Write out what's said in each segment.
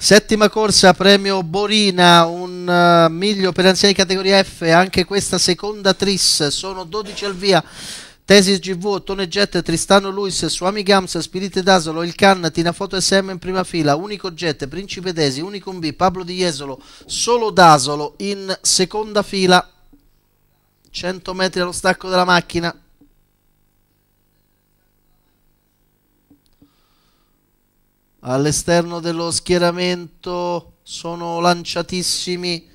Settima corsa, premio Borina, un uh, miglio per anziani categoria F, anche questa seconda tris, sono 12 al via. Tesis GV, Tone Jet, Tristano Luis, Suami Gams, Spirit d'Asolo, Il Can, Tina Foto SM in prima fila, Unico Jet, Principe Tesi, Unicum B, Pablo Di Jesolo, Solo d'Asolo in seconda fila, 100 metri allo stacco della macchina. all'esterno dello schieramento sono lanciatissimi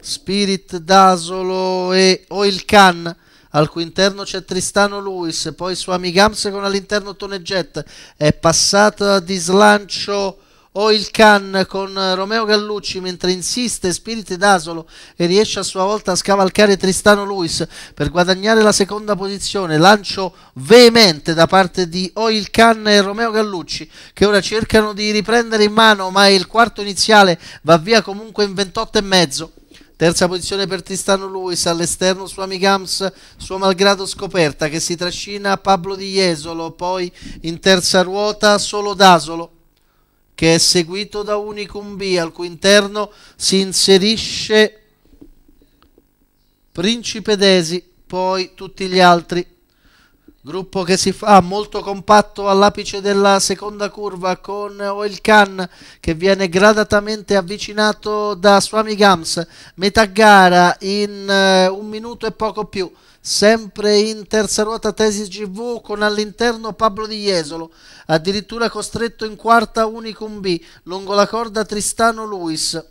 Spirit, Dasolo e Oil Can. Al cui interno c'è Tristano Luis, poi Swami Gamse con all'interno Tonegget. È passata di slancio o il Can con eh, Romeo Gallucci mentre insiste Spiriti d'Asolo e riesce a sua volta a scavalcare Tristano Luis per guadagnare la seconda posizione lancio veemente da parte di Oil Can e Romeo Gallucci che ora cercano di riprendere in mano ma il quarto iniziale va via comunque in 28 e mezzo Terza posizione per Tristano Luis, all'esterno su Amigams, suo malgrado scoperta che si trascina Pablo Di Jesolo, poi in terza ruota solo D'Asolo che è seguito da Unicum B, al cui interno si inserisce Principe Desi, poi tutti gli altri. Gruppo che si fa molto compatto all'apice della seconda curva con Oil Can che viene gradatamente avvicinato da Swami Gams. Metà gara in eh, un minuto e poco più. Sempre in terza ruota Tesis GV con all'interno Pablo Di Jesolo, addirittura costretto in quarta Unicum B, lungo la corda Tristano Luis.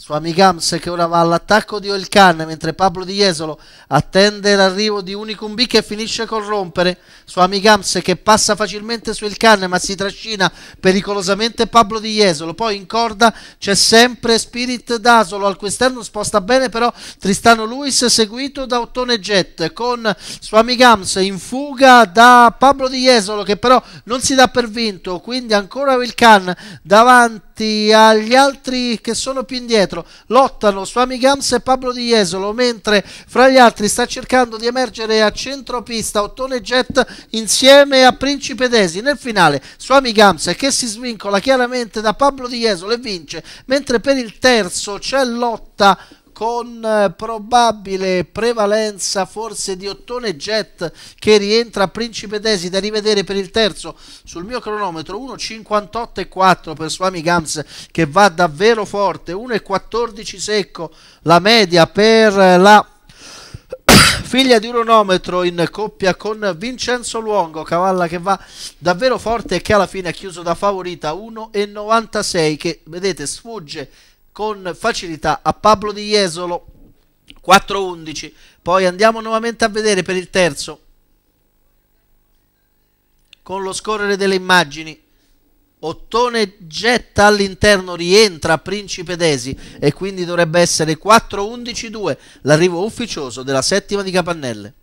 Suamigams che ora va all'attacco di Oilcan mentre Pablo Di Jesolo attende l'arrivo di Unicumbi che finisce col rompere. Suamigams che passa facilmente su Oilcan ma si trascina pericolosamente Pablo Di Jesolo. Poi in corda c'è sempre Spirit Dasolo al cui sposta bene però Tristano Luis seguito da Ottone Jet con Suamigams in fuga da Pablo Di Jesolo che però non si dà per vinto. Quindi ancora Oilcan davanti agli altri che sono più indietro. Pietro, lottano Suami Gams e Pablo Di Jesolo, mentre fra gli altri sta cercando di emergere a centropista Ottone Jet insieme a Principe Desi. Nel finale su Amigams che si svincola chiaramente da Pablo Di Jesolo e vince, mentre per il terzo c'è lotta con eh, probabile prevalenza forse di Ottone Jet che rientra a Principe Desi da rivedere per il terzo sul mio cronometro 1.58,4 per Swami Gams che va davvero forte 1.14 secco la media per la figlia di Uronometro in coppia con Vincenzo Luongo, cavalla che va davvero forte e che alla fine ha chiuso da favorita 1,96 che vedete sfugge con facilità a Pablo di Jesolo 4-11 poi andiamo nuovamente a vedere per il terzo con lo scorrere delle immagini Ottone getta all'interno, rientra Principe Desi e quindi dovrebbe essere 4-11-2 l'arrivo ufficioso della settima di Capannelle.